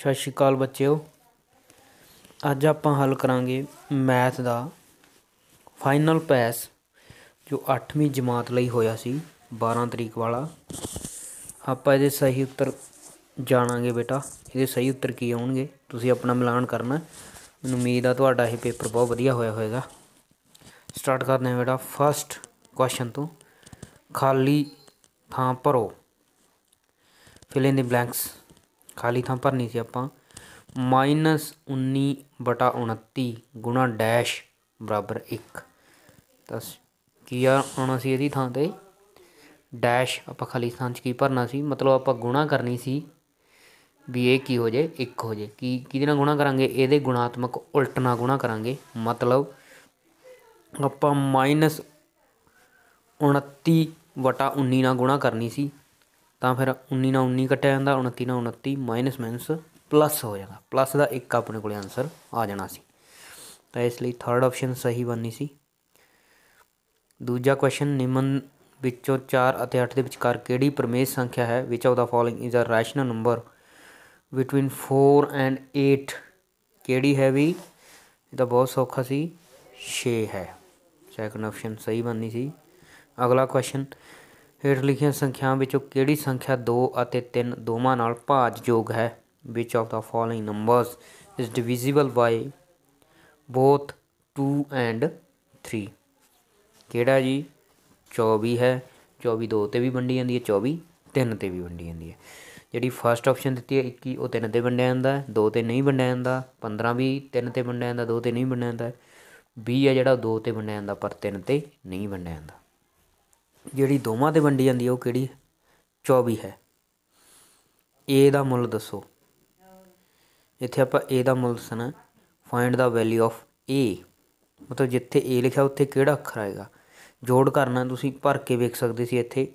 ਸਤਿ ਸ਼੍ਰੀ ਅਕਾਲ ਬੱਚਿਓ ਅੱਜ ਆਪਾਂ ਹੱਲ ਕਰਾਂਗੇ ਮੈਥ ਦਾ ਫਾਈਨਲ ਪੈਸ ਜੋ 8ਵੀਂ ਜਮਾਤ ਲਈ ਹੋਇਆ ਸੀ 12 ਤਰੀਕ ਵਾਲਾ ਆਪਾਂ ਇਹਦੇ ਸਹੀ ਉੱਤਰ ਜਾਣਾਂਗੇ ਬੇਟਾ ਇਹਦੇ ਸਹੀ ਉੱਤਰ ਕੀ ਆਉਣਗੇ ਤੁਸੀਂ ਆਪਣਾ ਮਿਲਾਨ ਕਰਨਾ ਮੈਨੂੰ ਉਮੀਦ ਆ ਤੁਹਾਡਾ ਇਹ ਪੇਪਰ ਬਹੁਤ ਵਧੀਆ ਹੋਇਆ ਹੋਵੇਗਾ ਸਟਾਰਟ ਕਰਦੇ ਹਾਂ ਬੇਟਾ ਫਸਟ ਕੁਐਸਚਨ ਤੋਂ ਖਾਲੀ ਥਾਂ ਭਰੋ ਫਿਲ ਇਨ ਦੀ ਬਲੈਂਕਸ ਖਾਲੀ ਥਾਂ ਭਰਨੀ ਸੀ ਆਪਾਂ -19 ਬਟਾ 29 ਗੁਣਾ ਡੈਸ਼ ਬਰਾਬਰ 1 ਤਾਂ ਕੀ ਆ ਆਉਣਾ ਸੀ ਇਹਦੀ ਥਾਂ ਤੇ ਡੈਸ਼ ਆਪਾਂ ਖਾਲੀ ਥਾਂ 'ਚ ਕੀ ਭਰਨਾ ਸੀ ਮਤਲਬ ਆਪਾਂ ਗੁਣਾ ਕਰਨੀ ਸੀ ਵੀ ਇਹ ਕੀ ਹੋ ਜੇ 1 ਹੋ ਜੇ ਕੀ ਕਿਹਦੇ ਨਾਲ ਗੁਣਾ ਕਰਾਂਗੇ ਇਹਦੇ ਗੁਣਾਤਮਕ ਉਲਟ ਨਾਲ ਗੁਣਾ ਕਰਾਂਗੇ ਮਤਲਬ ਆਪਾਂ -29 ਵਟਾ 19 ਨਾਲ ਗੁਣਾ ਕਰਨੀ ਸੀ ਤਾਂ ਫਿਰ 19 ਨਾਲ 19 ਕੱਟਿਆ ਜਾਂਦਾ 29 ਨਾਲ 29 ਮਾਈਨਸ ਮਾਈਨਸ ਪਲੱਸ ਹੋ ਜਾਂਦਾ ਪਲੱਸ ਦਾ ਇੱਕ ਆਪਣੇ ਕੋਲੇ ਆਨਸਰ ਆ ਜਾਣਾ ਸੀ ਤਾਂ ਇਸ ਲਈ 3rd ਆਪਸ਼ਨ ਸਹੀ ਬਣਨੀ ਸੀ ਦੂਜਾ ਕੁਐਸਚਨ ਨਿਮਨ ਵਿੱਚੋਂ 4 ਅਤੇ 8 ਦੇ ਵਿਚਕਾਰ ਕਿਹੜੀ ਪਰਮੇਸ਼ ਸੰਖਿਆ ਹੈ which of the following is a rational number between 4 and 8 ਕਿਹੜੀ ਹੈ ਵੀ ਇਹ ਤਾਂ ਬਹੁਤ ਸੌਖਾ ਸੀ 6 ਹੈ ਸੈਕੰਡ ਆਪਸ਼ਨ ਸਹੀ ਬਣਨੀ ਸੀ ਅਗਲਾ ਕੁਐਸਚਨ ਹੇਠ ਲਿਖੀਆਂ ਸੰਖਿਆਵਾਂ ਵਿੱਚੋਂ ਕਿਹੜੀ ਸੰਖਿਆ 2 ਅਤੇ 3 ਦੋਵਾਂ ਨਾਲ ਭਾਜਯੋਗ ਹੈ which of the following numbers is divisible by both 2 and 3 ਕਿਹੜਾ ਜੀ 24 ਹੈ 24 2 ਤੇ ਵੀ ਵੰਡੀ ਜਾਂਦੀ ਹੈ 24 3 ਤੇ ਵੀ ਵੰਡੀ ਜਾਂਦੀ ਹੈ ਜਿਹੜੀ ਫਰਸਟ ਆਪਸ਼ਨ ਦਿੱਤੀ ਹੈ 21 ਉਹ 3 ਤੇ ਵੰਡਿਆ ਜਾਂਦਾ 2 ਤੇ ਨਹੀਂ ਵੰਡਿਆ ਜਾਂਦਾ 15 ਵੀ 3 ਤੇ ਵੰਡਿਆ ਜਾਂਦਾ 2 ਤੇ ਨਹੀਂ ਵੰਡਿਆ ਜਾਂਦਾ 20 ਹੈ ਜਿਹੜਾ 2 ਤੇ ਵੰਡਿਆ ਜਾਂਦਾ ਪਰ 3 ਤੇ ਨਹੀਂ ਵੰਡਿਆ ਜਾਂਦਾ ਜਿਹੜੀ ਦੋਵਾਂ ਤੇ ਵੰਡੀ ਜਾਂਦੀ ਹੈ ਉਹ ਕਿਹੜੀ 24 ਹੈ a ਦਾ ਮੁੱਲ ਦੱਸੋ ਇੱਥੇ ਆਪਾਂ a ਦਾ ਮੁੱਲ ਦੱਸਣਾ find the value of a ਮਤਲਬ ਜਿੱਥੇ a ਲਿਖਿਆ ਉੱਥੇ ਕਿਹੜਾ ਅੱਖਰ ਆਏਗਾ ਜੋੜ ਕਰਨਾ ਤੁਸੀਂ ਭਰ ਕੇ ਵੇਖ ਸਕਦੇ ਸੀ ਇੱਥੇ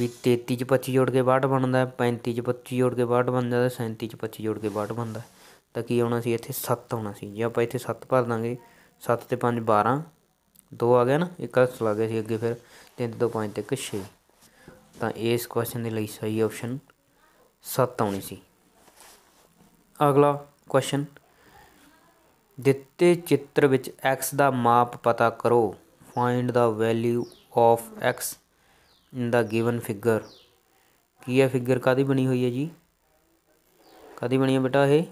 ਵੀ 33 ਚ 25 ਜੋੜ ਕੇ 62 ਬਣਦਾ 35 ਚ 25 ਜੋੜ ਕੇ 62 ਬਣਦਾ 37 ਚ 25 ਜੋੜ ਕੇ 62 ਬਣਦਾ ਤਾਂ ਕੀ ਆਉਣਾ ਸੀ ਇੱਥੇ 7 ਆਉਣਾ ਸੀ ਜੇ ਆਪਾਂ ਇੱਥੇ 7 ਭਰ ਦਾਂਗੇ 7 ਤੇ 5 12 ਦੋ ਆ ਗਿਆ ਨਾ ਇੱਕ ਆ ਚਲਾ ਗਿਆ ਸੀ ਅੱਗੇ ਫਿਰ 3 ਤੋਂ 5 ਤੱਕ 6 ਤਾਂ ਇਸ ਕੁਐਸਚਨ ਦੇ ਲਈ ਸਹੀ ਆਪਸ਼ਨ 7 ਆਉਣੀ ਸੀ ਅਗਲਾ ਕੁਐਸਚਨ ਦਿੱਤੇ ਚਿੱਤਰ ਵਿੱਚ x ਦਾ ਮਾਪ ਪਤਾ ਕਰੋ find the value of x in the given figure ਕੀ ਹੈ ਫਿਗਰ ਕਾਦੀ ਬਣੀ ਹੋਈ ਹੈ ਜੀ ਕਾਦੀ ਬਣੀ ਹੈ ਬੇਟਾ ਇਹ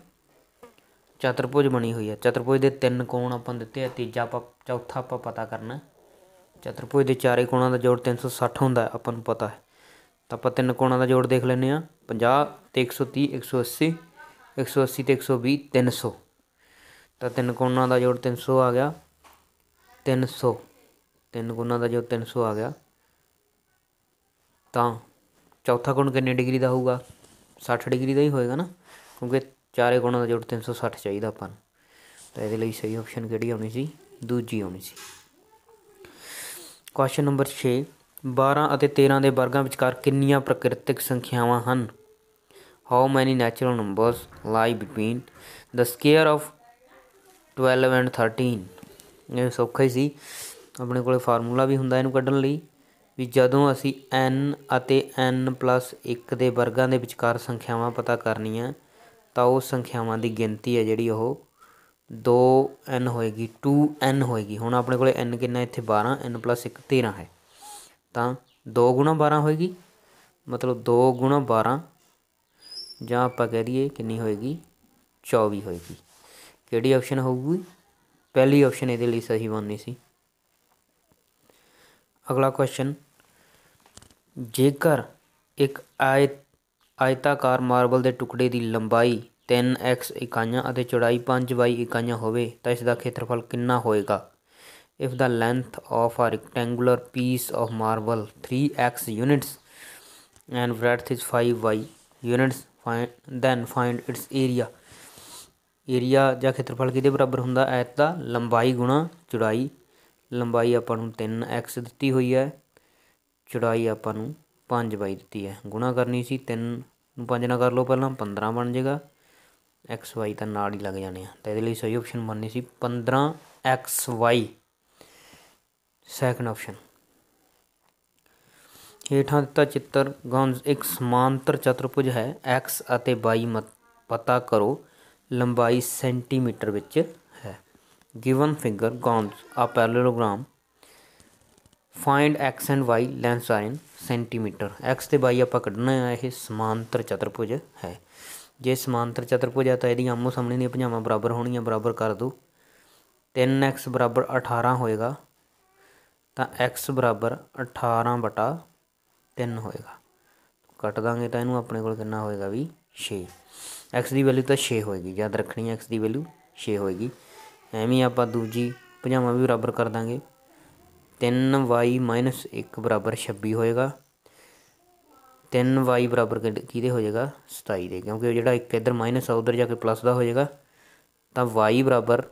ਚਤੁਰਭੁਜ ਬਣੀ ਹੋਈ ਹੈ ਚਤੁਰਭੁਜ ਦੇ ਤਿੰਨ ਕੋਣ ਆਪਾਂ ਦਿੱਤੇ ਆ ਤੀਜਾ ਆਪਾਂ ਚੌਥਾ ਆਪਾਂ ਪਤਾ ਕਰਨਾ ਚਤੁਰਭੁਜ ਦੇ ਚਾਰੇ ਕੋਣਾਂ ਦਾ ਜੋੜ 360 ਹੁੰਦਾ ਆਪਾਂ ਨੂੰ ਪਤਾ ਹੈ ਤਾਂ ਆਪਾਂ ਤਿੰਨ ਕੋਣਾਂ ਦਾ ਜੋੜ ਦੇਖ ਲੈਨੇ ਆ 50 ਤੇ 130 180 180 ਤੇ 120 300 ਤਾਂ ਤਿੰਨ ਕੋਣਾਂ ਦਾ ਜੋੜ 300 ਆ ਗਿਆ 300 ਤਿੰਨ ਕੋਣਾਂ ਦਾ ਜੋੜ 300 ਆ ਗਿਆ ਤਾਂ ਚੌਥਾ ਕੋਣ ਕਿੰਨੇ ਡਿਗਰੀ ਦਾ ਹੋਊਗਾ 60 ਡਿਗਰੀ ਦਾ ਹੀ ਹੋਏਗਾ ਨਾ ਕਿਉਂਕਿ ਚਾਰੇ ਗੁਣਾਂ ਦਾ ਜੋੜ 360 ਚਾਹੀਦਾ ਆਪਾਂ ਨੂੰ ਤਾਂ ਇਹਦੇ ਲਈ ਸਹੀ ਆਪਸ਼ਨ ਕਿਹੜੀ ਆਉਣੀ ਸੀ ਦੂਜੀ ਆਉਣੀ ਸੀ ਕੁਐਸਚਨ ਨੰਬਰ 6 12 ਅਤੇ 13 ਦੇ ਵਰਗਾਂ ਵਿਚਕਾਰ ਕਿੰਨੀਆਂ ਪ੍ਰਕਿਰਤਿਕ ਸੰਖਿਆਵਾਂ ਹਨ how many natural numbers lie between the square of 12 and 13 ਇਹ ਸੌਖਾ ਹੀ ਸੀ ਆਪਣੇ ਕੋਲੇ ਫਾਰਮੂਲਾ ਵੀ ਹੁੰਦਾ ਇਹਨੂੰ ਕੱਢਣ ਲਈ ਵੀ ਜਦੋਂ ਅਸੀਂ n ਅਤੇ n 1 ਦੇ ਵਰਗਾਂ ਦੇ ਵਿਚਕਾਰ ਸੰਖਿਆਵਾਂ ਪਤਾ ਕਰਨੀਆਂ ਤਾਂ ਉਹ ਸੰਖਿਆਵਾਂ ਦੀ ਗਿਣਤੀ ਹੈ ਜਿਹੜੀ ਉਹ 2n ਹੋਏਗੀ 2n ਹੋਏਗੀ ਹੁਣ ਆਪਣੇ ਕੋਲੇ n ਕਿੰਨਾ ਇੱਥੇ n 1 13 ਹੈ ਤਾਂ 2 12 ਹੋਏਗੀ ਮਤਲਬ 2 12 ਜਾਂ ਆਪਾਂ ਕਹਿ ਦਈਏ ਕਿੰਨੀ ਹੋਏਗੀ 24 ਹੋਏਗੀ ਕਿਹੜੀ ਆਪਸ਼ਨ ਹੋਊਗੀ ਪਹਿਲੀ ਆਪਸ਼ਨ ਇਹਦੇ ਲਈ ਸਹੀ ਬਣਨੀ ਸੀ ਅਗਲਾ ਕੁਐਸਚਨ ਜੇਕਰ ਇੱਕ ਆਇਤ ਆਇਤਾਕਾਰ ਮਾਰਬਲ ਦੇ ਟੁਕੜੇ ਦੀ ਲੰਬਾਈ 3x ਇਕਾਈਆਂ ਅਤੇ ਚੌੜਾਈ 5y ਇਕਾਈਆਂ ਹੋਵੇ ਤਾਂ ਇਸ ਦਾ ਖੇਤਰਫਲ ਕਿੰਨਾ ਹੋਏਗਾ if the length of a rectangular piece of marble 3x units and breadth is 5y units find then find its area area ਜਾਂ ਖੇਤਰਫਲ ਕਿਹਦੇ ਬਰਾਬਰ ਹੁੰਦਾ ਐਤ ਦਾ ਲੰਬਾਈ ਗੁਣਾ ਚੌੜਾਈ ਲੰਬਾਈ ਆਪਾਂ ਨੂੰ 3x ਦਿੱਤੀ ਹੋਈ ਹੈ ਚੌੜਾਈ ਆਪਾਂ ਨੂੰ 5y ਦਿੱਤੀ ਹੈ ਗੁਣਾ ਕਰਨੀ ਸੀ 3 ਨੂੰ ਪੰਜ ਨਾਲ ਕਰ ਲਓ ਪਹਿਲਾਂ 15 ਬਣ ਜਾਏਗਾ ਐਕਸ ਵਾਈ ਤਾਂ ਨਾਲ ਹੀ ਲੱਗ ਜਾਣੇ ਆ ਤਾਂ ਇਹਦੇ ਲਈ ਸਹੀ ਆਪਸ਼ਨ ਬਣਨੀ ਸੀ 15 ਐਕਸ ਵਾਈ ਸੈਕੰਡ ਆਪਸ਼ਨ ਹੇਠਾਂ ਦਿੱਤਾ ਚਿੱਤਰ ਗੌਂਸ ਇੱਕ ਸਮਾਂਤਰ ਚਤੁਰਭੁਜ ਹੈ x ਅਤੇ y ਪਤਾ ਕਰੋ ਲੰਬਾਈ ਸੈਂਟੀਮੀਟਰ ਵਿੱਚ ਹੈ given figure goes a parallelogram find x and y lengths are in centimetre x ਤੇ y ਆਪਾਂ ਕੱਢਣਾ ਹੈ ਇਹ ਸਮਾਂਤਰ ਚਤੁਰਭੁਜ ਹੈ ਜੇ ਸਮਾਂਤਰ ਚਤੁਰਭੁਜ ਹੈ ਤਾਂ ਇਹਦੀ ਆਮੋ ਸਾਹਮਣੇ ਦੀਆਂ ਭੁਜਾਵਾਂ ਬਰਾਬਰ ਹੋਣੀਆਂ ਬਰਾਬਰ ਕਰ ਦੋ 3x 18 ਹੋਏਗਾ ਤਾਂ x 18 ਬਟਾ 3 ਹੋਏਗਾ ਕੱਟ ਦਾਂਗੇ ਤਾਂ ਇਹਨੂੰ ਆਪਣੇ ਕੋਲ ਕਿੰਨਾ ਹੋਏਗਾ ਵੀ 6 x ਦੀ ਵੈਲਿਊ ਤਾਂ 6 ਹੋਏਗੀ ਯਾਦ ਰੱਖਣੀ ਹੈ x ਦੀ ਵੈਲਿਊ 6 ਹੋਏਗੀ ਐਵੇਂ ਆਪਾਂ ਦੂਜੀ ਭੁਜਾਵਾਂ ਵੀ ਬਰਾਬਰ ਕਰ ਦਾਂਗੇ 3y 1 ਬਰਾਬਰ 26 ਹੋਏਗਾ 3y ਬਰਾਬਰ ਕਿਹਦੇ ਹੋ ਜਾਏਗਾ 27 ਦੇ ਕਿਉਂਕਿ ਜਿਹੜਾ ਇੱਕ ਇੱਧਰ ਮਾਈਨਸ ਆ ਉਧਰ ਜਾ ਕੇ ਪਲੱਸ ਦਾ ਹੋ ਜਾਏਗਾ ਤਾਂ y ਬਰਾਬਰ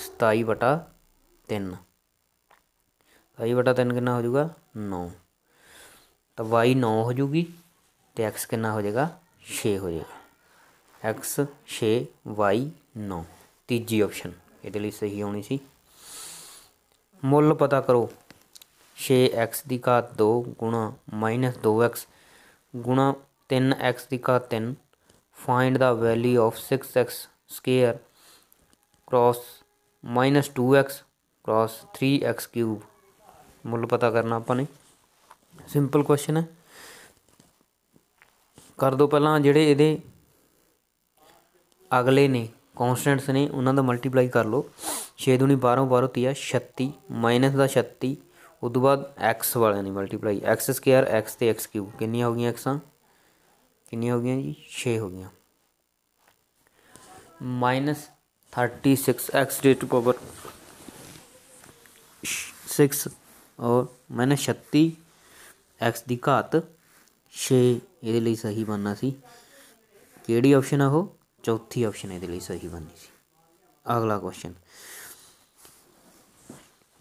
27 ਵਟਾ 3 y ਵਟਾ 3 ਕਿੰਨਾ ਹੋ ਜਾਊਗਾ 9 ਤਾਂ y 9 ਹੋ ਜਾਊਗੀ ਤੇ x ਕਿੰਨਾ ਹੋ ਜਾਏਗਾ 6 ਹੋ ਜਾਏਗਾ x 6 y 9 ਤੀਜੀ ਆਪਸ਼ਨ ਇਹਦੇ ਲਈ ਸਹੀ ਹੋਣੀ ਸੀ ਮੁੱਲ ਪਤਾ ਕਰੋ 6x ਦੀ ਘਾਤ 2 ਗੁਣਾ 3x ਗੁਣਾ ਦੀ ਘਾਤ 3 find the value of 6x square cross -2x cross three ਮੁੱਲ ਪਤਾ ਕਰਨਾ ਆਪਾਂ ਨੇ ਸਿੰਪਲ ਕੁਐਸਚਨ ਹੈ ਕਰ ਦੋ ਪਹਿਲਾਂ ਜਿਹੜੇ ਇਹਦੇ ਅਗਲੇ ਨੇ ਕਨਸਟੈਂਟਸ ਨੇ ਉਹਨਾਂ ਦਾ ਮਲਟੀਪਲਾਈ ਕਰ ਲਓ 6 2 12 12 36 ਮਾਈਨਸ ਦਾ 36 उदू बाद एक्स वाले की मल्टीप्लाई एक्स स्केयर एक्स तो एक्स क्यूब कि हो गई एक्सा कि हो गई जी छे हो गई माइनस थर्टी सिक्स एक्स डे टू पावर सिक्स और माइनस छत्ती एक्स की घात छे ये सही बनना सी कि ऑप्शन है वो चौथी ऑप्शन ये सही बननी सी अगला क्वेश्चन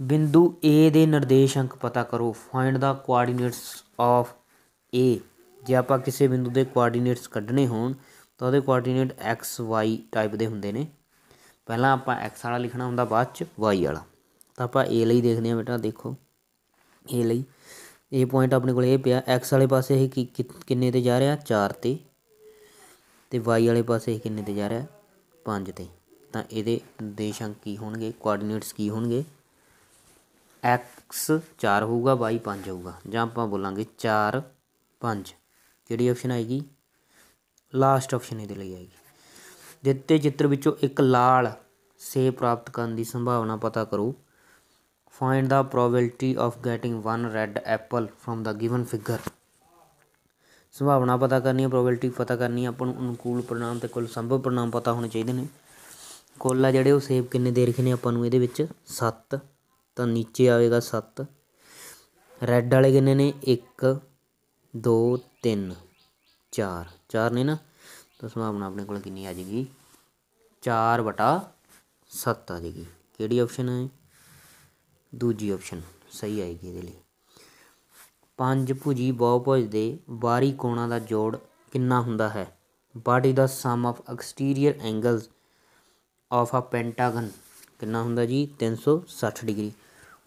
ਬਿੰਦੂ A ਦੇ ਨਿਰਦੇਸ਼ ਅੰਕ ਪਤਾ ਕਰੋ find the coordinates of A ਜੇ ਆਪਾਂ ਕਿਸੇ ਬਿੰਦੂ ਦੇ ਕੋਆਰਡੀਨੇਟਸ ਕੱਢਣੇ ਹੋਣ ਤਾਂ ਉਹਦੇ ਕੋਆਰਡੀਨੇਟ x y ਟਾਈਪ ਦੇ ਹੁੰਦੇ ਨੇ ਪਹਿਲਾਂ ਆਪਾਂ x ਵਾਲਾ ਲਿਖਣਾ ਹੁੰਦਾ ਬਾਅਦ ਚ y ਵਾਲਾ ਤਾਂ ਆਪਾਂ A ਲਈ ਦੇਖਦੇ ਹਾਂ ਬੇਟਾ ਦੇਖੋ A ਲਈ ਇਹ ਪੁਆਇੰਟ ਆਪਣੇ ਕੋਲ ਇਹ ਪਿਆ x ਵਾਲੇ ਪਾਸੇ ਇਹ ਕਿੰਨੇ ਤੇ ਜਾ ਰਿਹਾ 4 ਤੇ ਤੇ y ਵਾਲੇ ਪਾਸੇ ਇਹ ਕਿੰਨੇ ਤੇ ਜਾ ਰਿਹਾ 5 ਤੇ ਤਾਂ ਇਹਦੇ ਅੰਕ ਕੀ ਹੋਣਗੇ ਕੋਆਰਡੀਨੇਟਸ ਕੀ ਹੋਣਗੇ x 4 ਹੋਊਗਾ y 5 ਹੋਊਗਾ ਜਾਂ ਆਪਾਂ ਬੋਲਾਂਗੇ 4 5 ਕਿਹੜੀ ਆਪਸ਼ਨ ਆਏਗੀ ਲਾਸਟ ਆਪਸ਼ਨ ਇਹਦੇ ਲਈ ਆਏਗੀ ਦਿੱਤੇ ਚਿੱਤਰ ਵਿੱਚੋਂ ਇੱਕ ਲਾਲ ਸੇ ਪ੍ਰਾਪਤ ਕਰਨ ਦੀ ਸੰਭਾਵਨਾ ਪਤਾ ਕਰੋ find the probability of getting one red apple from the given figure ਸੰਭਾਵਨਾ ਪਤਾ ਕਰਨੀ ਹੈ ਪ੍ਰੋਬੈਬਿਲਟੀ ਪਤਾ ਕਰਨੀ ਹੈ ਆਪਾਂ ਨੂੰ ਅਨੁਕੂਲ ਪ੍ਰਣਾਮ ਤੇ ਕੁੱਲ ਸੰਭਵ ਪ੍ਰਣਾਮ ਪਤਾ ਹੋਣੇ ਚਾਹੀਦੇ ਨੇ ਕੁੱਲ ਆ ਜਿਹੜੇ ਉਹ ਸੇਬ ਕਿੰਨੇ ਦੇ ਰੱਖੇ ਨੇ ਆਪਾਂ ਨੂੰ ਇਹਦੇ ਵਿੱਚ 7 ਤਾਂ ਨੀਚੇ ਆਵੇਗਾ 7 ਰੈੱਡ ਵਾਲੇ ਕਿੰਨੇ ਨੇ 1 2 3 4 4 ਨੇ ਨਾ ਤਾਂ ਸੰਭਾਵਨਾ ਆਪਣੇ ਕੋਲ ਕਿੰਨੀ ਆ ਜੇਗੀ 4 ਬਟਾ 7 ਆ ਜੇਗੀ ਕਿਹੜੀ ਆਪਸ਼ਨ ਹੈ ਦੂਜੀ ਆਪਸ਼ਨ ਸਹੀ ਆਏਗੀ ਇਹਦੇ ਲਈ ਪੰਜ ਭੁਜੀ ਭੁਜ ਦੇ ਬਾਹਰੀ ਕੋਣਾਂ ਦਾ ਜੋੜ ਕਿੰਨਾ ਹੁੰਦਾ ਹੈ ਬਾਡੀ the sum of exterior angles of a pentagon ਕਿੰਨਾ ਹੁੰਦਾ ਜੀ 360 ਡਿਗਰੀ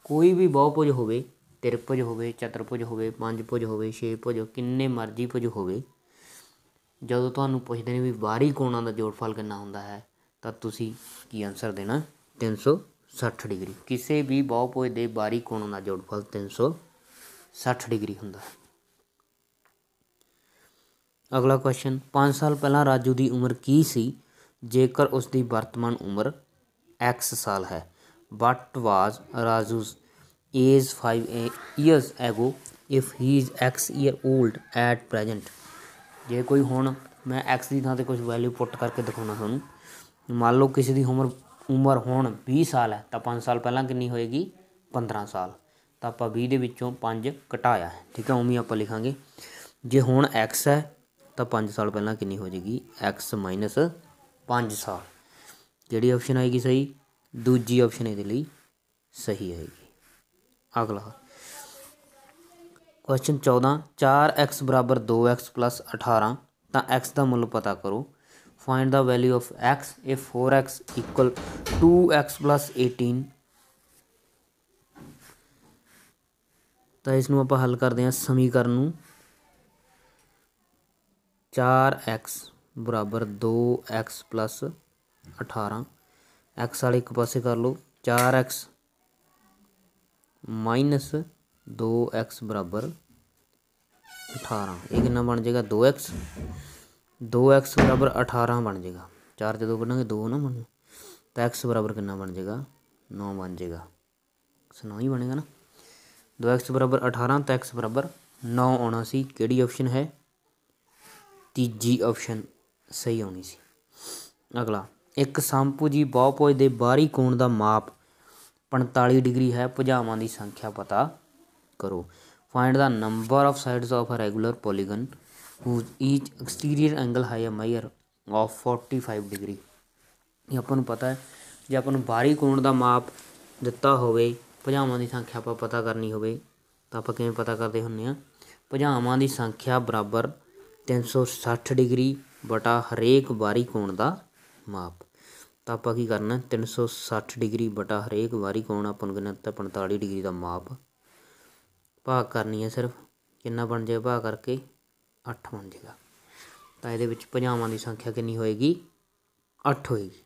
ਕੋਈ ਵੀ ਬਹੁਭੁਜ ਹੋਵੇ ਤਿਰਭੁਜ ਹੋਵੇ ਚਤੁਰਭੁਜ ਹੋਵੇ ਪੰਜਭੁਜ ਹੋਵੇ ਛੇਭੁਜ ਕਿੰਨੇ ਮਰਜ਼ੀ ਭੁਜ ਹੋਵੇ ਜਦੋਂ ਤੁਹਾਨੂੰ ਪੁੱਛਦੇ ਨੇ ਵੀ ਬਾਹਰੀ ਕੋਣਾਂ ਦਾ ਜੋੜਫਲ ਕਿੰਨਾ ਹੁੰਦਾ ਹੈ ਤਾਂ ਤੁਸੀਂ ਕੀ ਆਨਸਰ ਦੇਣਾ 360 ਡਿਗਰੀ ਕਿਸੇ ਵੀ ਬਹੁਭੁਜ ਦੇ ਬਾਹਰੀ ਕੋਣਾਂ ਦਾ ਜੋੜਫਲ 360 ਡਿਗਰੀ ਹੁੰਦਾ ਹੈ ਅਗਲਾ ਕੁਐਸਚਨ 5 ਸਾਲ ਪਹਿਲਾਂ ਰਾਜੂ ਦੀ ਉਮਰ ਕੀ ਸੀ ਜੇਕਰ ਉਸ ਦੀ ਵਰਤਮਾਨ ਉਮਰ x ਸਾਲ ਹੈ what was Raju's age 5 years ago if he is x year old at present ਜੇ ਕੋਈ ਹੁਣ ਮੈਂ x ਦੀ ਥਾਂ ਤੇ ਕੁਝ ਵੈਲਿਊ ਪੁੱਟ ਕਰਕੇ ਦਿਖਾਉਣਾ ਤੁਹਾਨੂੰ ਮੰਨ ਲਓ ਕਿਸੇ ਦੀ ਉਮਰ ਉਮਰ ਹੁਣ 20 ਸਾਲ ਹੈ ਤਾਂ 5 ਸਾਲ ਪਹਿਲਾਂ ਕਿੰਨੀ ਹੋਏਗੀ 15 ਸਾਲ ਤਾਂ ਆਪਾਂ 20 ਦੇ ਵਿੱਚੋਂ 5 ਘਟਾਇਆ ਠੀਕ ਹੈ ਉਵੇਂ ਆਪਾਂ ਲਿਖਾਂਗੇ ਜੇ ਹੁਣ x ਹੈ ਤਾਂ 5 ਸਾਲ ਪਹਿਲਾਂ ਕਿੰਨੀ ਹੋ ਜਾਏਗੀ x 5 ਸਾਲ ਜਿਹੜੀ ਆਪਸ਼ਨ ਆਏਗੀ ਸਹੀ ਦੂਜੀ ਆਪਸ਼ਨ ਇਹਦੇ ਲਈ ਸਹੀ ਹੋਏਗੀ ਅਗਲਾ ਕੁਐਸਚਨ 14 4x 2x 18 ਤਾਂ x ਦਾ ਮੁੱਲ ਪਤਾ ਕਰੋ find the value of x if 4x 2x 18 ਤਾਂ ਇਸ ਨੂੰ ਆਪਾਂ ਹੱਲ ਕਰਦੇ ਹਾਂ ਸਮੀਕਰਨ ਨੂੰ 4x 2x 18 एक्स वाले एक पासे कर लो चार एक्स माइनस दो एक्स बराबर अठारह ये कि बन जाएगा दो एक्स दो एक्स बराबर अठारह बन जाएगा चार जो दो दो ना बन तो एक्स बराबर कि बन जाएगा नौ बन जाएगा एक्स नौ ही बनेगा ना दो एक्स बराबर अठारह तो एक्स बराबर नौ आना सी कि ऑप्शन है तीजी ऑप्शन सही आनी सी अगला ਇੱਕ ਜੀ ਬਹੁਭੁਜ ਦੇ ਬਾਹਰੀ ਕੋਣ ਦਾ ਮਾਪ 45 ਡਿਗਰੀ ਹੈ ਭੁਜਾਵਾਂ ਦੀ ਸੰਖਿਆ ਪਤਾ ਕਰੋ find the number of sides of a regular polygon each exterior angle ਹੈ higher ਮਾਇਰ ਆਫ 45 ਡਿਗਰੀ ਇਹ ਆਪਾਂ ਨੂੰ ਪਤਾ ਹੈ ਜੇ ਆਪਾਂ ਨੂੰ ਬਾਹਰੀ ਕੋਣ ਦਾ ਮਾਪ ਦਿੱਤਾ ਹੋਵੇ ਭੁਜਾਵਾਂ ਦੀ ਸੰਖਿਆ ਆਪਾਂ ਪਤਾ ਕਰਨੀ ਹੋਵੇ ਤਾਂ ਆਪਾਂ ਕਿਵੇਂ ਪਤਾ ਕਰਦੇ ਹੁੰਨੇ ਆ ਭੁਜਾਵਾਂ ਦੀ ਸੰਖਿਆ ਬਰਾਬਰ 360 ਡਿਗਰੀ ਬਟਾ ਹਰੇਕ ਬਾਹਰੀ ਕੋਣ ਦਾ ਮਾਪ ਤਾਂ ਆਪਾਂ ਕੀ ਕਰਨਾ 360 ਡਿਗਰੀ ਬਟਾ ਹਰੇਕ ਵਾਰੀ ਕੋਣ ਆਪਾਂ ਨੂੰ ਕਿੰਨਾ 45 ਡਿਗਰੀ ਦਾ ਮਾਪ ਭਾਗ ਕਰਨੀ ਹੈ ਸਿਰਫ ਕਿੰਨਾ ਬਣ ਜਾਏ ਭਾਗ ਕਰਕੇ 8 ਬਣ ਜਾਏਗਾ ਤਾਂ ਇਹਦੇ ਵਿੱਚ ਪੰਜਾਵਾਂ ਦੀ ਸੰਖਿਆ ਕਿੰਨੀ ਹੋਏਗੀ 8 ਹੋਏਗੀ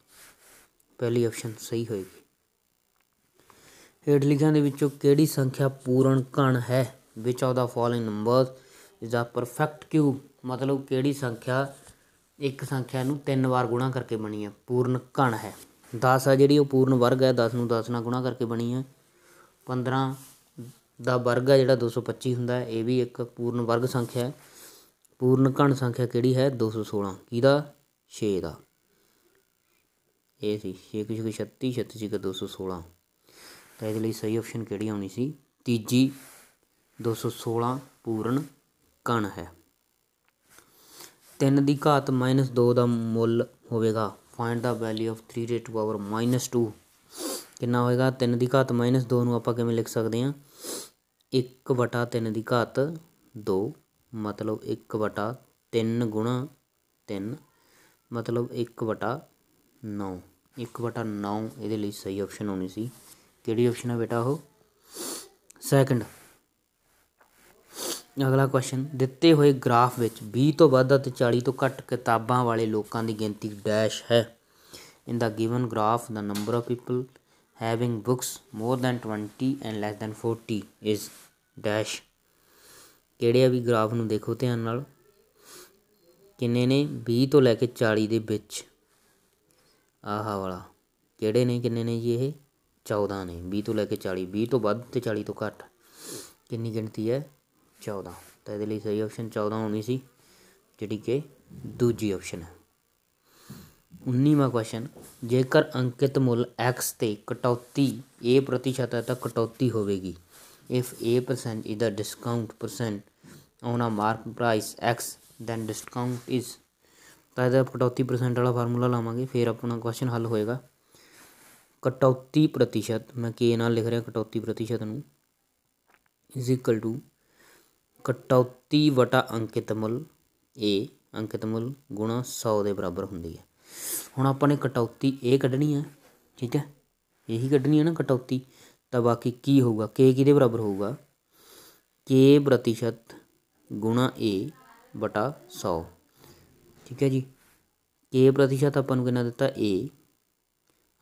ਪਹਿਲੀ ਆਪਸ਼ਨ ਸਹੀ ਹੋਏਗੀ ਹੇਠ ਲਿਖਿਆਂ ਦੇ ਵਿੱਚੋਂ ਕਿਹੜੀ ਸੰਖਿਆ ਪੂਰਨ ਘਣ ਹੈ which of the following numbers is a perfect cube ਮਤਲਬ ਕਿਹੜੀ ਸੰਖਿਆ ਇੱਕ ਸੰਖਿਆ ਨੂੰ ਤਿੰਨ ਵਾਰ ਗੁਣਾ ਕਰਕੇ ਬਣੀ ਹੈ ਪੂਰਨ ਘਣ ਹੈ 10 ਆ ਜਿਹੜੀ ਉਹ ਪੂਰਨ ਵਰਗ ਹੈ 10 ਨੂੰ 10 ਨਾਲ ਗੁਣਾ ਕਰਕੇ ਬਣੀ ਹੈ 15 ਦਾ ਵਰਗ ਹੈ ਜਿਹੜਾ 225 ਹੁੰਦਾ ਹੈ ਇਹ ਵੀ ਇੱਕ ਪੂਰਨ ਵਰਗ ਸੰਖਿਆ ਹੈ ਪੂਰਨ ਘਣ ਸੰਖਿਆ ਕਿਹੜੀ ਹੈ 216 ਕਿਹਦਾ 6 ਦਾ ਇਹ ਸੀ 6 36 36 ਕੁ 216 ਤਾਂ ਇਹਦੇ ਲਈ ਸਹੀ ਆਪਸ਼ਨ ਕਿਹੜੀ ਆਉਣੀ ਸੀ ਤੀਜੀ 216 ਪੂਰਨ ਕਣ ਹੈ 3 ਦੀ ਘਾਤ -2 ਦਾ ਮੁੱਲ ਹੋਵੇਗਾ find the value of 3 raised to power 2 ਕਿੰਨਾ ਹੋਏਗਾ 3 ਦੀ ਘਾਤ -2 ਨੂੰ ਆਪਾਂ ਕਿਵੇਂ ਲਿਖ ਸਕਦੇ ਹਾਂ 1 3 ਦੀ ਘਾਤ 2 ਮਤਲਬ 1 3 3 ਮਤਲਬ 1 9 1 9 ਇਹਦੇ ਲਈ ਸਹੀ ਆਪਸ਼ਨ ਹੋਣੀ ਸੀ ਕਿਹੜੀ ਆਪਸ਼ਨ ਹੈ ਬੇਟਾ ਉਹ ਸੈਕੰਡ ਅਗਲਾ ਕੁਐਸਚਨ ਦਿੱਤੇ ਹੋਏ ਗ੍ਰਾਫ ਵਿੱਚ 20 ਤੋਂ ਵੱਧ ਅਤੇ 40 ਤੋਂ ਘੱਟ ਕਿਤਾਬਾਂ ਵਾਲੇ ਲੋਕਾਂ ਦੀ ਗਿਣਤੀ ਡੈਸ਼ ਹੈ in the given graph the number of people having books more than 20 and less than 40 is dash ਕਿਹੜੇ ਆ ਵੀ ਗ੍ਰਾਫ ਨੂੰ ਦੇਖੋ ਧਿਆਨ ਨਾਲ ਕਿੰਨੇ ਨੇ 20 ਤੋਂ ਲੈ ਕੇ 40 ਦੇ ਵਿੱਚ ਆਹਾ ਵਾਲਾ ਕਿਹੜੇ ਨੇ ਕਿੰਨੇ ਨੇ ਜੀ ਇਹ 14 ਨੇ 20 ਤੋਂ ਲੈ ਕੇ 40 20 ਤੋਂ ਵੱਧ ਤੇ 40 ਤੋਂ ਘੱਟ ਕਿੰਨੀ ਗਿਣਤੀ ਹੈ 14 ਤਾਂ ਇਹਦੇ ਲਈ ਸਹੀ ਆਪਸ਼ਨ 14 ਹੋਣੀ ਸੀ ਜਿਹੜੀ ਕਿ ਦੂਜੀ ਆਪਸ਼ਨ ਹੈ 19ਵਾਂ ਕੁਐਸਚਨ ਜੇਕਰ ਅੰਕਿਤ ਮੁੱਲ x ਤੇ ਕਟੌਤੀ a ਪ੍ਰਤੀਸ਼ਤ ਹੈ ਤਾਂ ਕਟੌਤੀ ਹੋਵੇਗੀ if a% percent either discount percent on a mark price x then discount is ਤਾਂ ਇਹਦਾ ਕਟੌਤੀ ਪਰਸੈਂਟ ਵਾਲਾ ਫਾਰਮੂਲਾ ਲਾਵਾਂਗੇ ਫਿਰ ਆਪਣਾ ਕੁਐਸਚਨ ਹੱਲ ਹੋਏਗਾ ਕਟੌਤੀ ਪ੍ਰਤੀਸ਼ਤ ਮੈਂ ਕੇ ਨਾਲ ਲਿਖ ਰਿਹਾ ਕਟੌਤੀ ਪ੍ਰਤੀਸ਼ਤ ਨੂੰ ਇਜ਼ ਇਕੁਅਲ ਟੂ ਕਟੌਤੀ ਵਟਾ ਅੰਕਿਤਮੂਲ a ਮੁੱਲ ਗੁਣਾ 100 ਦੇ ਬਰਾਬਰ ਹੁੰਦੀ ਹੈ ਹੁਣ ਆਪਾਂ ਨੇ ਕਟੌਤੀ A ਕੱਢਣੀ ਹੈ ਠੀਕ ਹੈ ਇਹੀ ਕੱਢਣੀ ਹੈ ਨਾ ਕਟੌਤੀ ਤਾਂ ਬਾਕੀ ਕੀ ਹੋਊਗਾ k ਕਿਹਦੇ ਬਰਾਬਰ ਹੋਊਗਾ k ਪ੍ਰਤੀਸ਼ਤ ਗੁਣਾ a ਵਟਾ 100 ਠੀਕ ਹੈ ਜੀ k ਪ੍ਰਤੀਸ਼ਤ ਆਪਾਂ ਨੂੰ ਕਿੰਨਾ ਦਿੱਤਾ a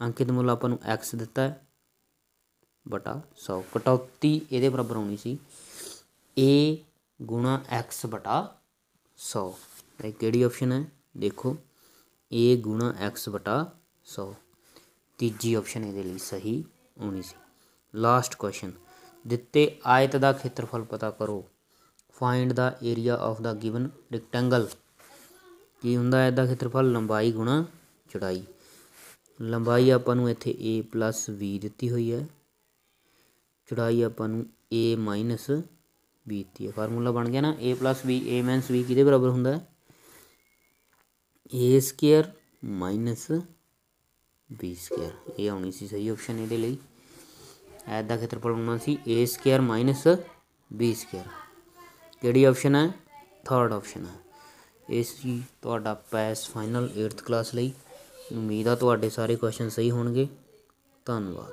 ਅੰਕਿਤ ਮੁੱਲ ਆਪਾਂ ਨੂੰ x ਦਿੱਤਾ ਹੈ ਵਟਾ 100 ਕਟੌਤੀ ਇਹਦੇ ਬਰਾਬਰ ਹੋਣੀ ਸੀ a ਗੁਣਾ x 100 ਇਹ ਕਿਹੜੀ ਆਪਸ਼ਨ ਹੈ ਦੇਖੋ a ਗੁਣਾ x 100 ਤੀਜੀ ਆਪਸ਼ਨ ਇਹਦੇ ਲਈ ਸਹੀ ਹੋਣੀ ਸੀ ਲਾਸਟ ਕੁਐਸਚਨ ਦਿੱਤੇ ਆਇਤ ਦਾ ਖੇਤਰਫਲ ਪਤਾ ਕਰੋ find the area of the given rectangle ਕੀ ਹੁੰਦਾ ਹੈ ਇਹਦਾ ਖੇਤਰਫਲ ਲੰਬਾਈ ਗੁਣਾ ਚੜਾਈ ਲੰਬਾਈ ਆਪਾਂ ਨੂੰ ਇੱਥੇ a b ਦਿੱਤੀ ਹੋਈ ਹੈ ਚੜਾਈ ਆਪਾਂ ਨੂੰ a ਬੀ ਦਿੱਤੀ ਹੈ ਫਾਰਮੂਲਾ ਬਣ ਗਿਆ ਨਾ a plus b a minus b ਕਿਹਦੇ ਬਰਾਬਰ ਹੁੰਦਾ ਹੈ a square minus b square ਇਹ ਆਉਣੀ ਸੀ ਸਹੀ ਆਪਸ਼ਨ ਇਹਦੇ ਲਈ ਐਦ ਦਾ ਖੇਤਰਫਲ ਆਉਣਾ ਸੀ a square minus b square ਕਿਹੜੀ ਆਪਸ਼ਨ ਹੈ ਥਰਡ ਆਪਸ਼ਨ ਹੈ ਇਹ ਸੀ ਤੁਹਾਡਾ ਪੈਸ ਫਾਈਨਲ 8th ਕਲਾਸ ਲਈ ਉਮੀਦ ਆ ਤੁਹਾਡੇ ਸਾਰੇ ਕੁਐਸਚਨ ਸਹੀ ਹੋਣਗੇ ਧੰਨਵਾਦ